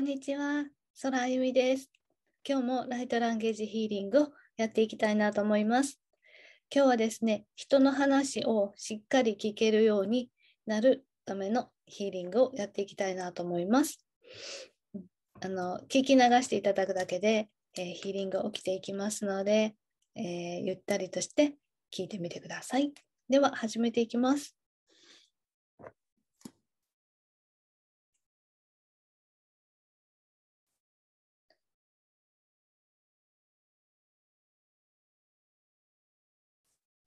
こんにちは。そらあゆみです。今日もライトランゲージヒーリングをやっていきたいなと思います。今日はですね、人の話をしっかり聞けるようになるためのヒーリングをやっていきたいなと思います。あの聞き流していただくだけで、えー、ヒーリング起きていきますので、えー、ゆったりとして聞いてみてください。では始めていきます。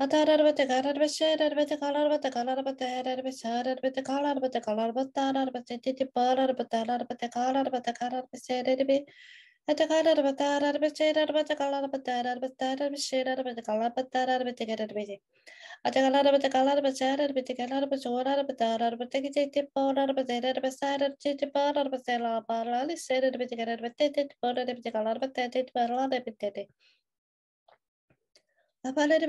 Atarabate Garabashed Arbatakalarbata Kalarbata Herbisarbata Kalarbata Kalarbatarabate Tiparabatalarabata Kalarbata Karabasedibi Atakarabataarbashedarbata Kalarbatarabataarbashedarbata Kalarbataratibiti Atakalarbata Kalarbasharabiti Kalarbashorabataratibiti Tiparabataratibasarabatiparabatelabaralis sedibiti Karabatatit Parabatelabaratabititi Hallelujah.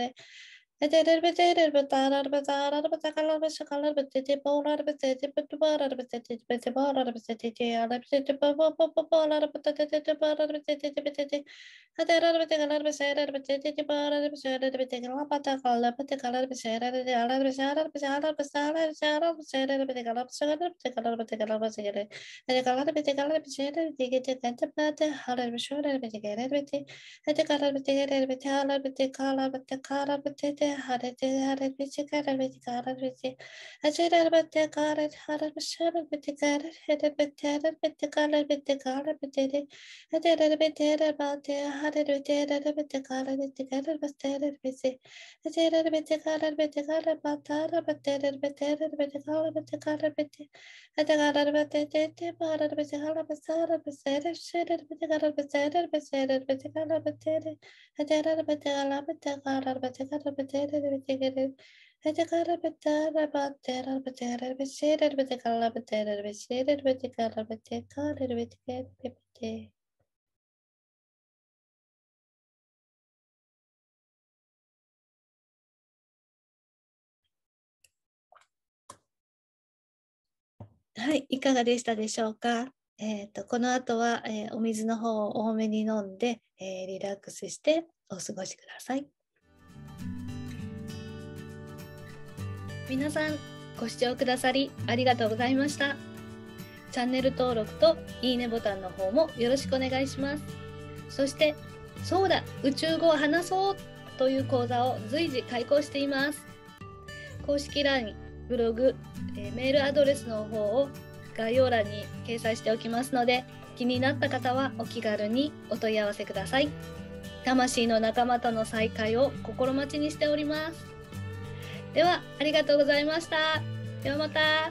it Ederir bederir betarar betarar betakalar betakalar betete bağlar betete betubarar betete bete bağlar betete yalar betete baba baba bağlar betete bağlar betete betete ederar betekalar beserer betete bağlar beserer betekalar betakalar betekalar beserer yalar beserer beserer beserer beserer beserer betekalar beserer betekalar betekalar beserer betekalar betekalar beserer digete kente bete halar beserer هارت هارت بيتي كارت بيتي كارت بيتي أجر بيتي كارت هارت بشار بيتي كارت هارت بيتي هارت بيتي كارت بيتي كارت بيتي أجر بيتي هارت باتي هارت بيتي هارت بيتي كارت بيتي كارت بيتي هارت بيتي أجر بيتي كارت بيتي كارت باتي هارت بيتي هارت بيتي هارت بيتي كارت بيتي كارت بيتي أتكارت بيتي تيتي بارت بيتي كارت بيتي هارت بيتي هارت شارت بيتي كارت بيتي هارت بيتي هارت بيتي كارت بيتي هارت أجر بيتي كارت بيتي كارت بيتي はい、いかがでしたでしょうか、えー、とこの後は、えお水の方を多めに飲んで、えリラックスしてお過ごしください。皆さんご視聴くださりありがとうございましたチャンネル登録といいねボタンの方もよろしくお願いしますそしてそうだ宇宙語を話そうという講座を随時開講しています公式 LINE ブログ、えメールアドレスの方を概要欄に掲載しておきますので気になった方はお気軽にお問い合わせください。魂の仲間との再会を心待ちにしております。ではありがとうございました。ではまた。